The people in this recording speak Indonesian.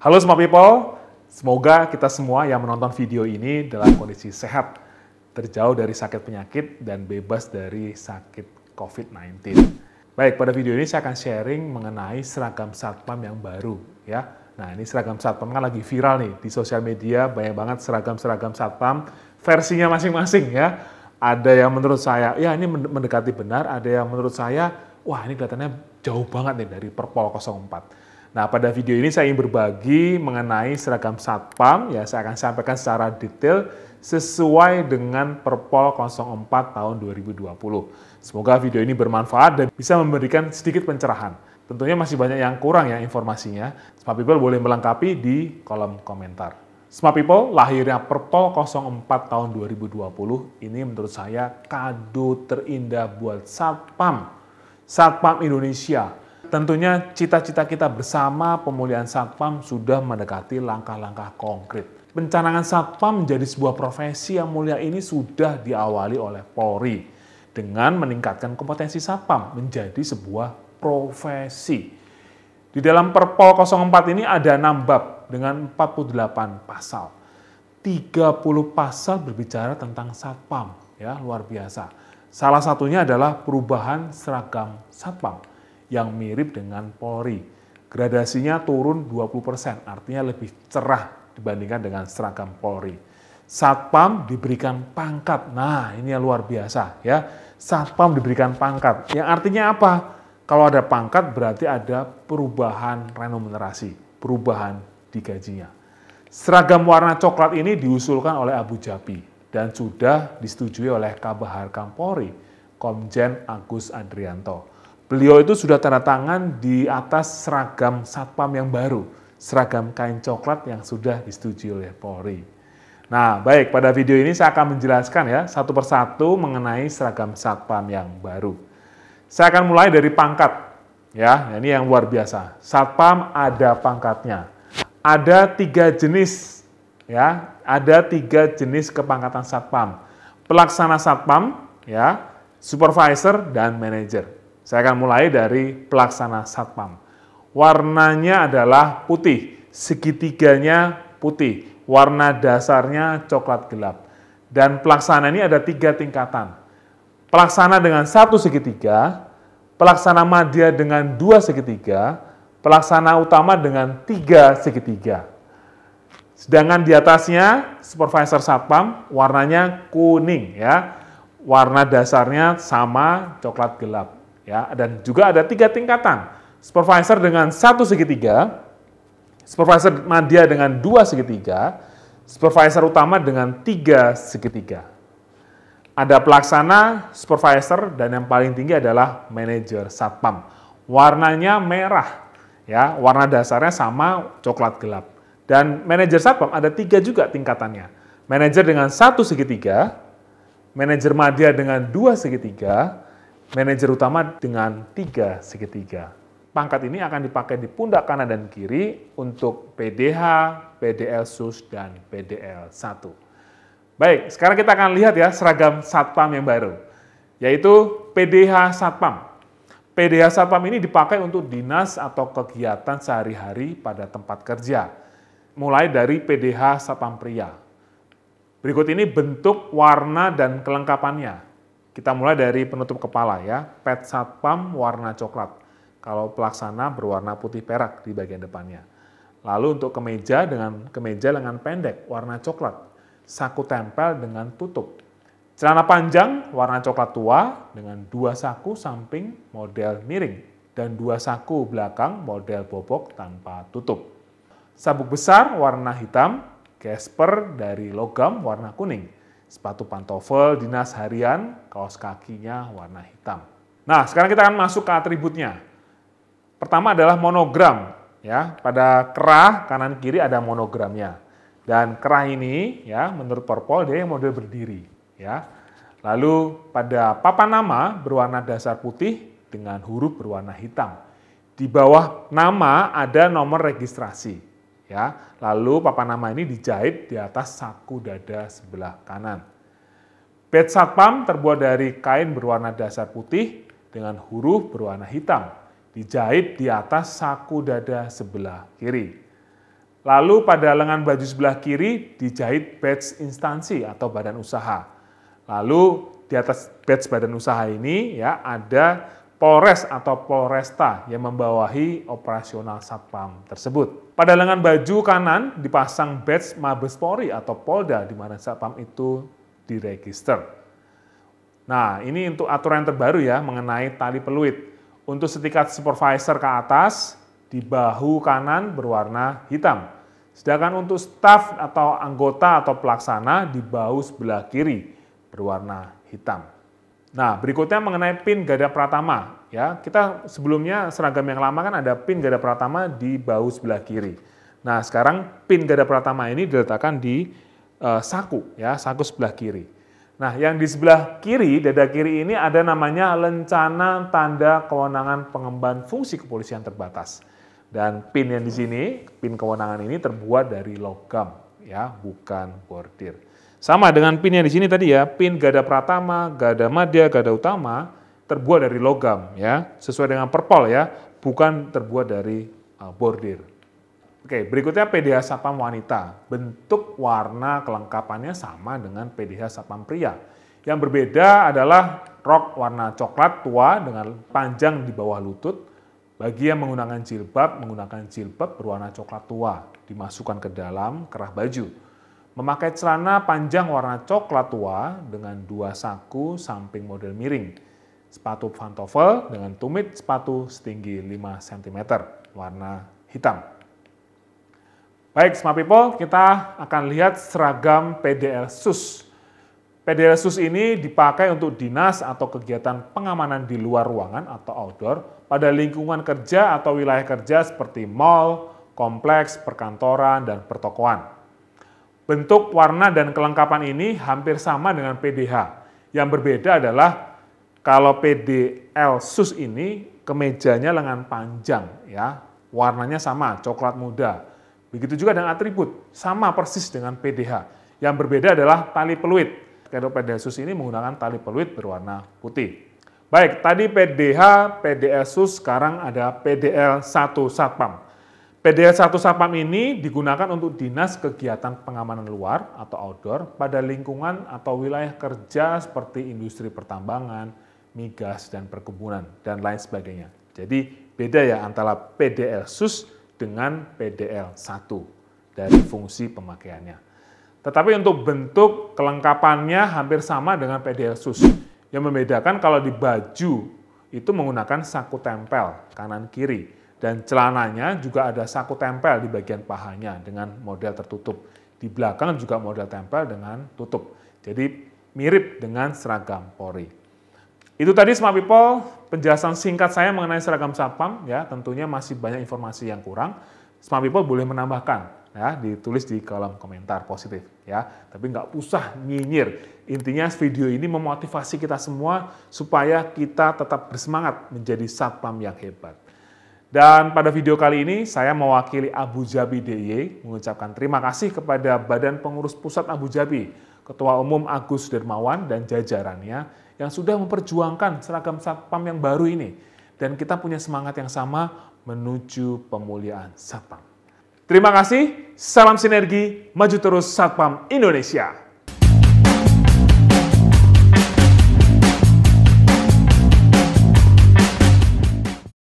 Halo semua people, semoga kita semua yang menonton video ini dalam kondisi sehat, terjauh dari sakit penyakit dan bebas dari sakit COVID-19. Baik, pada video ini saya akan sharing mengenai seragam satpam yang baru ya. Nah, ini seragam satpam kan lagi viral nih di sosial media, banyak banget seragam-seragam satpam versinya masing-masing ya. Ada yang menurut saya, ya ini mendekati benar, ada yang menurut saya, wah ini kelihatannya jauh banget nih dari Perpol 04. Nah, pada video ini saya ingin berbagi mengenai seragam Satpam, ya saya akan sampaikan secara detail sesuai dengan Perpol 04 tahun 2020. Semoga video ini bermanfaat dan bisa memberikan sedikit pencerahan. Tentunya masih banyak yang kurang ya informasinya. Smart People boleh melengkapi di kolom komentar. Smart People, lahirnya Perpol 04 tahun 2020 ini menurut saya kado terindah buat Satpam. Satpam Indonesia tentunya cita-cita kita bersama pemulihan Satpam sudah mendekati langkah-langkah konkret. Pencanangan Satpam menjadi sebuah profesi yang mulia ini sudah diawali oleh Polri dengan meningkatkan kompetensi Satpam menjadi sebuah profesi. Di dalam Perpol 04 ini ada 6 bab dengan 48 pasal. 30 pasal berbicara tentang Satpam, ya luar biasa. Salah satunya adalah perubahan seragam Satpam yang mirip dengan Polri. Gradasinya turun 20%, artinya lebih cerah dibandingkan dengan seragam Polri. Satpam diberikan pangkat. Nah, ini yang luar biasa ya. Satpam diberikan pangkat. Yang artinya apa? Kalau ada pangkat berarti ada perubahan remunerasi, perubahan di gajinya. Seragam warna coklat ini diusulkan oleh Abu Jabi dan sudah disetujui oleh Kabahar Kampori, Komjen Agus Adrianto. Beliau itu sudah tanda tangan di atas seragam satpam yang baru, seragam kain coklat yang sudah disetujui oleh Polri. Nah, baik, pada video ini saya akan menjelaskan ya satu persatu mengenai seragam satpam yang baru. Saya akan mulai dari pangkat. Ya, nah, ini yang luar biasa. Satpam ada pangkatnya. Ada tiga jenis ya, ada tiga jenis kepangkatan satpam. Pelaksana satpam, ya, supervisor dan manajer. Saya akan mulai dari pelaksana satpam. Warnanya adalah putih, segitiganya putih, warna dasarnya coklat gelap. Dan pelaksana ini ada tiga tingkatan. Pelaksana dengan satu segitiga, pelaksana madya dengan dua segitiga, pelaksana utama dengan tiga segitiga. Sedangkan di atasnya supervisor satpam warnanya kuning ya. Warna dasarnya sama coklat gelap. Ya, dan juga ada tiga tingkatan. Supervisor dengan satu segitiga, supervisor media dengan dua segitiga, supervisor utama dengan tiga segitiga. Ada pelaksana, supervisor, dan yang paling tinggi adalah manajer satpam. Warnanya merah, ya warna dasarnya sama coklat gelap. Dan manajer satpam ada tiga juga tingkatannya. Manajer dengan satu segitiga, manajer media dengan dua segitiga, manajer utama dengan tiga segitiga. Pangkat ini akan dipakai di pundak kanan dan kiri untuk PDH, PDL SUS, dan PDL 1. Baik, sekarang kita akan lihat ya seragam Satpam yang baru, yaitu PDH Satpam. PDH Satpam ini dipakai untuk dinas atau kegiatan sehari-hari pada tempat kerja, mulai dari PDH Satpam pria. Berikut ini bentuk, warna, dan kelengkapannya. Kita mulai dari penutup kepala ya, pet satpam warna coklat. Kalau pelaksana berwarna putih perak di bagian depannya. Lalu untuk kemeja dengan kemeja lengan pendek warna coklat. Saku tempel dengan tutup. Celana panjang warna coklat tua dengan dua saku samping model miring dan dua saku belakang model bobok tanpa tutup. Sabuk besar warna hitam, gesper dari logam warna kuning sepatu pantofel, dinas harian, kaos kakinya warna hitam. Nah, sekarang kita akan masuk ke atributnya. Pertama adalah monogram, ya. Pada kerah kanan kiri ada monogramnya. Dan kerah ini, ya, menurut Purple, dia yang model berdiri, ya. Lalu pada papan nama berwarna dasar putih dengan huruf berwarna hitam. Di bawah nama ada nomor registrasi ya. Lalu papan nama ini dijahit di atas saku dada sebelah kanan. Badge satpam terbuat dari kain berwarna dasar putih dengan huruf berwarna hitam, dijahit di atas saku dada sebelah kiri. Lalu pada lengan baju sebelah kiri dijahit badge instansi atau badan usaha. Lalu di atas badge badan usaha ini ya ada Polres atau Polresta yang membawahi operasional satpam tersebut. Pada lengan baju kanan dipasang badge Mabes Polri atau Polda di mana satpam itu diregister. Nah, ini untuk aturan terbaru ya mengenai tali peluit. Untuk setikat supervisor ke atas, di bahu kanan berwarna hitam. Sedangkan untuk staf atau anggota atau pelaksana di bahu sebelah kiri berwarna hitam. Nah, berikutnya mengenai pin garda pratama. Ya, kita sebelumnya seragam yang lama kan ada pin gada pratama di bahu sebelah kiri. Nah, sekarang pin gada pratama ini diletakkan di uh, saku ya, saku sebelah kiri. Nah, yang di sebelah kiri, dada kiri ini ada namanya lencana tanda kewenangan pengemban fungsi kepolisian terbatas. Dan pin yang di sini, pin kewenangan ini terbuat dari logam ya, bukan bordir. Sama dengan pin yang di sini tadi ya, pin gada pratama, gada madya, gada utama terbuat dari logam ya, sesuai dengan perpol ya, bukan terbuat dari uh, bordir. Oke, berikutnya PDH Satpam wanita. Bentuk warna kelengkapannya sama dengan PDH Satpam pria. Yang berbeda adalah rok warna coklat tua dengan panjang di bawah lutut. Bagi yang menggunakan jilbab, menggunakan jilbab berwarna coklat tua, dimasukkan ke dalam kerah baju. Memakai celana panjang warna coklat tua dengan dua saku samping model miring sepatu pantofel dengan tumit sepatu setinggi 5 cm warna hitam. Baik, Smart People, kita akan lihat seragam PDL SUS. PDL SUS ini dipakai untuk dinas atau kegiatan pengamanan di luar ruangan atau outdoor pada lingkungan kerja atau wilayah kerja seperti mall, kompleks, perkantoran, dan pertokoan. Bentuk, warna, dan kelengkapan ini hampir sama dengan PDH. Yang berbeda adalah kalau PDL sus ini kemejanya lengan panjang ya, warnanya sama, coklat muda. Begitu juga dengan atribut, sama persis dengan PDH. Yang berbeda adalah tali peluit. Kalau PDH sus ini menggunakan tali peluit berwarna putih. Baik, tadi PDH, PDL sus, sekarang ada PDL 1 Satpam. PDL 1 Satpam ini digunakan untuk dinas kegiatan pengamanan luar atau outdoor pada lingkungan atau wilayah kerja seperti industri pertambangan, migas dan perkebunan dan lain sebagainya. Jadi beda ya antara PDL sus dengan PDL 1 dari fungsi pemakaiannya. Tetapi untuk bentuk kelengkapannya hampir sama dengan PDL sus. Yang membedakan kalau di baju itu menggunakan saku tempel kanan kiri dan celananya juga ada saku tempel di bagian pahanya dengan model tertutup. Di belakang juga model tempel dengan tutup. Jadi mirip dengan seragam Polri. Itu tadi Smart People, penjelasan singkat saya mengenai seragam satpam. Ya, tentunya masih banyak informasi yang kurang. Smart People boleh menambahkan, ya, ditulis di kolom komentar positif. Ya, tapi nggak usah nyinyir. Intinya video ini memotivasi kita semua supaya kita tetap bersemangat menjadi satpam yang hebat. Dan pada video kali ini saya mewakili Abu Jabi DIY mengucapkan terima kasih kepada Badan Pengurus Pusat Abu Jabi, Ketua Umum Agus Dermawan dan jajarannya yang sudah memperjuangkan seragam satpam yang baru ini. Dan kita punya semangat yang sama menuju pemuliaan satpam. Terima kasih, salam sinergi, maju terus Satpam Indonesia.